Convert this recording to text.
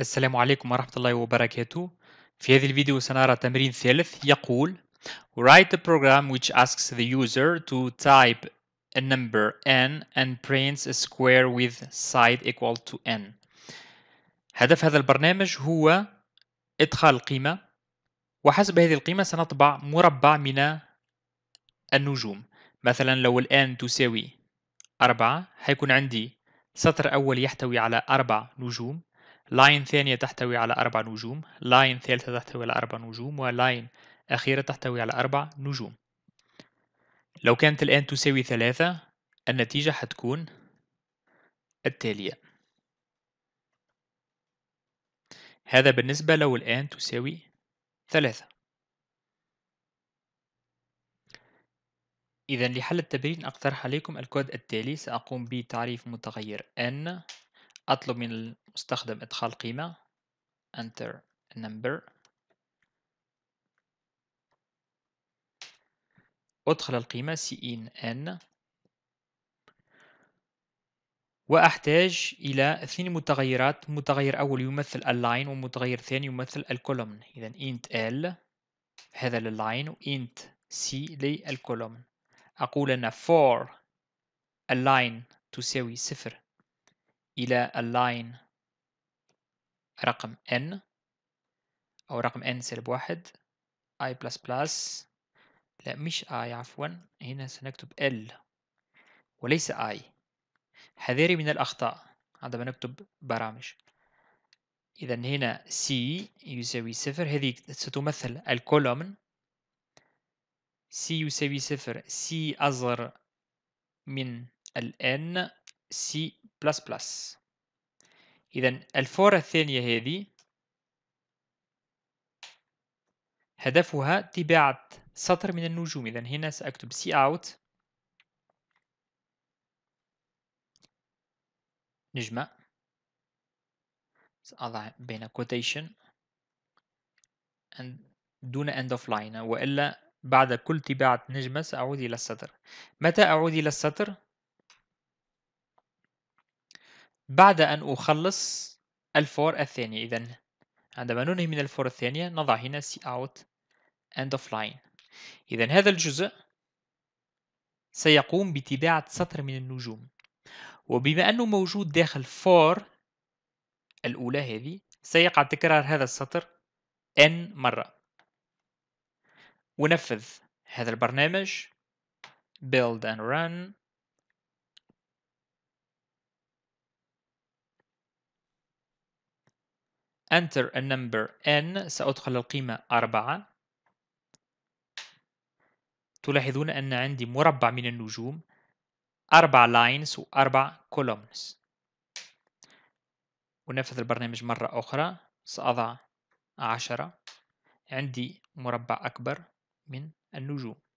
السلام عليكم ورحمة الله وبركاته. في هذا الفيديو سنرى تمرين ثالث يقول Write a program which asks the user to type a number n and prints a square with side equal to n. هدف هذا البرنامج هو إدخال قيمة وحسب هذه القيمة سنطبع مربع من النجوم مثلا لو الآن تساوي أربعة هيكون عندي سطر أول يحتوي على أربع نجوم لاين ثانية تحتوي على أربع نجوم لاين ثالثة تحتوي على أربع نجوم ولاين أخيرة تحتوي على أربع نجوم لو كانت الآن تساوي ثلاثة النتيجة حتكون التالية هذا بالنسبة لو الآن تساوي ثلاثة إذا لحل التمرين أقترح عليكم الكود التالي سأقوم بتعريف متغير n أطلب من استخدم إدخال قيمة enter number أدخل القيمة cin n وأحتاج إلى اثنين متغيرات متغير أول يمثل اللاين ومتغير ثاني يمثل الكولومن إذا int l هذا لللاين و int c للكولومن أقول أن for اللاين تساوي صفر إلى اللاين رقم n أو رقم n سالب واحد i بلس بلس لا مش i عفوا هنا سنكتب l وليس i حذري من الأخطاء عندما نكتب برامج إذا هنا C يساوي صفر هذه ستمثل الكولومن C يساوي صفر C أصغر من ال N C++ إذا الفورة الثانية هذه هدفها طباعة سطر من النجوم إذا هنا سأكتب سي أوت نجمة سأضع بين quotation دون end of line وإلا بعد كل طباعة نجمة سأعود إلى السطر متى أعود إلى السطر؟ بعد أن أخلص الفور الثاني إذا عندما ننهي من الفور الثانية نضع هنا cout out end of line إذا هذا الجزء سيقوم بتباعة سطر من النجوم وبما أنه موجود داخل for الأولى هذه سيقع تكرار هذا السطر n مرة ونفذ هذا البرنامج build and run enter a number n سأدخل القيمة 4 تلاحظون أن عندي مربع من النجوم 4 lines و 4 columns ونفذ البرنامج مرة أخرى سأضع 10 عندي مربع أكبر من النجوم